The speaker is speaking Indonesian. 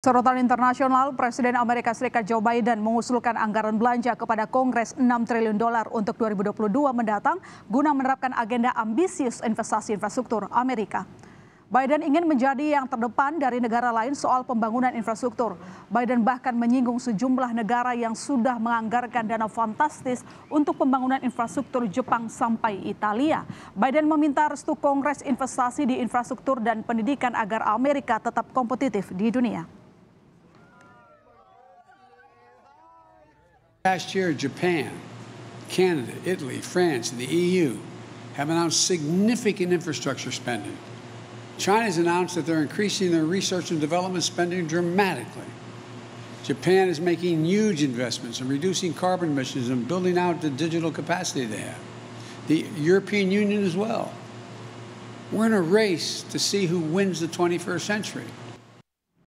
Sorotan internasional, Presiden Amerika Serikat Joe Biden mengusulkan anggaran belanja kepada Kongres 6 triliun dolar untuk 2022 mendatang guna menerapkan agenda ambisius investasi infrastruktur Amerika. Biden ingin menjadi yang terdepan dari negara lain soal pembangunan infrastruktur. Biden bahkan menyinggung sejumlah negara yang sudah menganggarkan dana fantastis untuk pembangunan infrastruktur Jepang sampai Italia. Biden meminta restu Kongres investasi di infrastruktur dan pendidikan agar Amerika tetap kompetitif di dunia. Last year, Japan, Canada, Italy, France, and the EU have announced significant infrastructure spending. China's announced that they're increasing their research and development spending dramatically. Japan is making huge investments in reducing carbon emissions and building out the digital capacity they have. The European Union as well. We're in a race to see who wins the 21st century.